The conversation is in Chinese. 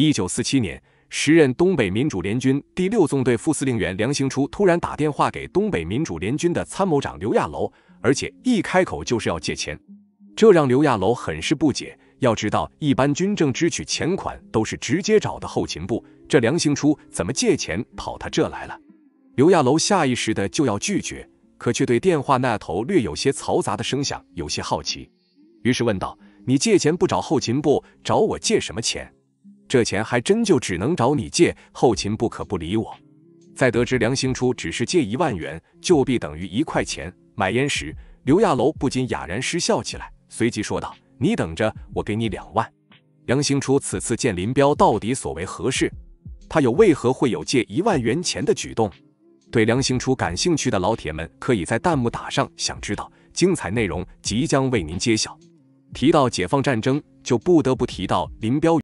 一九四七年，时任东北民主联军第六纵队副司令员梁兴初突然打电话给东北民主联军的参谋长刘亚楼，而且一开口就是要借钱，这让刘亚楼很是不解。要知道，一般军政支取钱款都是直接找的后勤部，这梁兴初怎么借钱跑他这来了？刘亚楼下意识的就要拒绝，可却对电话那头略有些嘈杂的声响有些好奇，于是问道：“你借钱不找后勤部，找我借什么钱？”这钱还真就只能找你借，后勤不可不理我。在得知梁兴初只是借一万元，旧币等于一块钱买烟时，刘亚楼不禁哑然失笑起来，随即说道：“你等着，我给你两万。”梁兴初此次见林彪到底所为何事？他又为何会有借一万元钱的举动？对梁兴初感兴趣的老铁们，可以在弹幕打上“想知道”，精彩内容即将为您揭晓。提到解放战争，就不得不提到林彪。